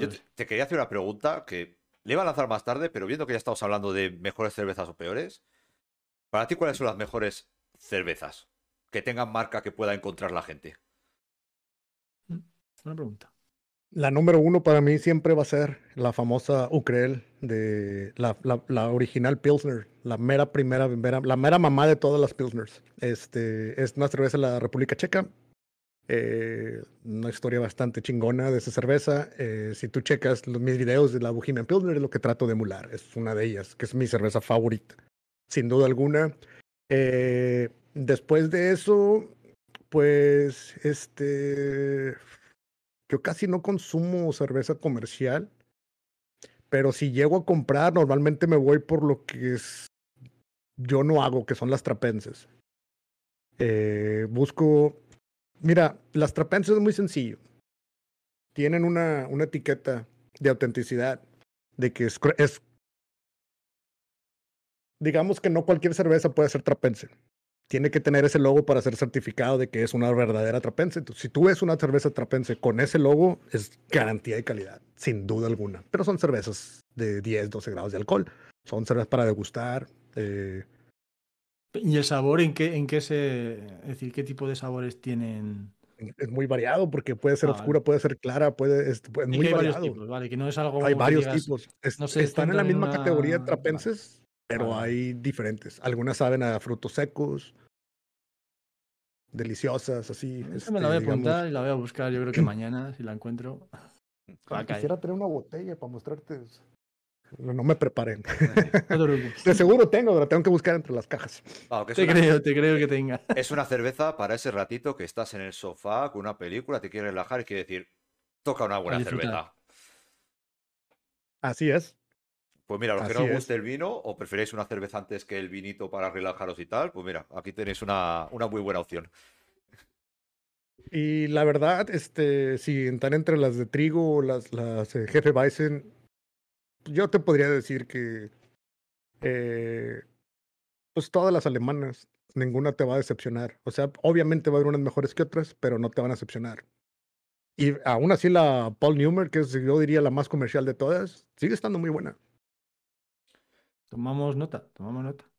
Yo te, quería hacer una pregunta que le iba a lanzar más tarde, pero viendo que ya estamos hablando de mejores cervezas o peores, ¿para ti cuáles son las mejores cervezas? Que tengan marca que pueda encontrar la gente. Una pregunta. La número uno para mí siempre va a ser la famosa Ukrel, de la, original Pilsner, la mera primera, la mera mamá de todas las Pilsners. Este, es una cerveza de la República Checa, eh, una historia bastante chingona de esa cerveza. Eh, si tú checas mis videos de la Bohemian Pilsner, es lo que trato de emular. Es una de ellas, que es mi cerveza favorita, sin duda alguna. Eh, después de eso, pues, este, yo casi no consumo cerveza comercial, pero si llego a comprar, normalmente me voy por lo que es, yo no hago, que son las trapenses. busco Mira, las Trapense es muy sencillo. Tienen una, una etiqueta de autenticidad, de que es, es, Digamos que no cualquier cerveza puede ser trapense. Tiene que tener ese logo para ser certificado de que es una verdadera trapense. si tú ves una cerveza trapense con ese logo, es garantía de calidad, sin duda alguna. Pero son cervezas de 10, 12 grados de alcohol. Son cervezas para degustar. Eh, ¿Y el sabor en qué, en qué se. decir, qué tipo de sabores tienen? Es muy variado porque puede ser ah, oscura, puede ser clara, puede. Es, muy hay Varios tipos, vale, que no es algo. Hay varios tipos. están en la misma categoría de trapenses, pero ah. hay diferentes. Algunas saben a frutos secos, deliciosas, así. me la este, voy a y la voy a buscar. Yo creo que mañana, si la encuentro. Ah, eh. quisiera tener una botella para mostrarte. No me preparen de seguro tengo, la tengo que buscar entre las cajas. te creo, te creo que tenga. Es una cerveza para ese ratito que estás en el sofá con una película, te quieres relajar y quieres decir, toca una buena cerveza. Así es. Pues mira, los que no os guste el vino o preferéis una cerveza antes que el vinito para relajaros y tal, pues mira, aquí tenéis una, una muy buena opción. Y la verdad, este, si están entre las de trigo o las, las Jefe eh, Bison, yo te podría decir que eh, pues todas las alemanas, ninguna te va a decepcionar. O sea, obviamente va a haber unas mejores que otras, pero no te van a decepcionar. Y aún así la Paul Newmer, que es yo diría la más comercial de todas, sigue estando muy buena. Tomamos nota, tomamos nota.